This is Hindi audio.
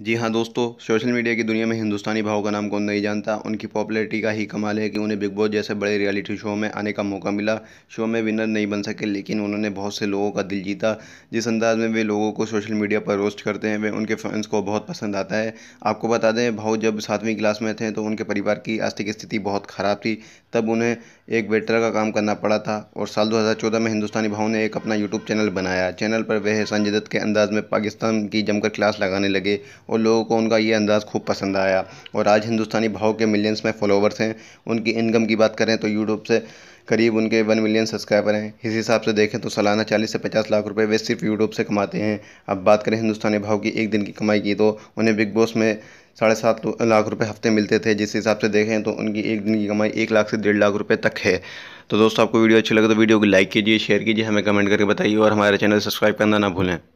जी हाँ दोस्तों सोशल मीडिया की दुनिया में हिंदुस्तानी भाव का नाम कौन नहीं जानता उनकी पॉपुलैरिटी का ही कमाल है कि उन्हें बिग बॉस जैसे बड़े रियलिटी शो में आने का मौका मिला शो में विनर नहीं बन सके लेकिन उन्होंने बहुत से लोगों का दिल जीता जिस अंदाज में वे लोगों को सोशल मीडिया पर रोस्ट करते हैं वे उनके फैंस को बहुत पसंद आता है आपको बता दें भाव जब सातवीं क्लास में थे तो उनके परिवार की आर्थिक स्थिति बहुत ख़राब थी तब उन्हें एक वेटर का काम करना पड़ा था और साल दो में हिंदुस्तानी भाव ने एक अपना यूट्यूब चैनल बनाया चैनल पर वह संजय दत्त के अंदाज में पाकिस्तान की जमकर क्लास लगाने लगे और लोगों को उनका ये अंदाज़ खूब पसंद आया और आज हिंदुस्तानी भाव के मिलियंस में फॉलोवर्स हैं उनकी इनकम की बात करें तो यूट्यूब से करीब उनके वन मिलियन सब्सक्राइबर हैं इस हिसाब से देखें तो सालाना चालीस से पचास लाख रुपए वे सिर्फ यूट्यूब से कमाते हैं अब बात करें हिंदुस्तानी भाव की एक दिन की कमाई की तो उन्हें बिग बॉस में साढ़े सात लाख रुपए हफ्ते मिलते थे जिस हिसाब से देखें तो उनकी एक दिन की कमाई एक लाख से डेढ़ लाख रुपए तक है तो दोस्तों आपको वीडियो अच्छी लगे तो वीडियो को लाइक कीजिए शेयर कीजिए हमें कमेंट करके बताइए और हमारे चैनल सब्सक्राइब करना ना भूलें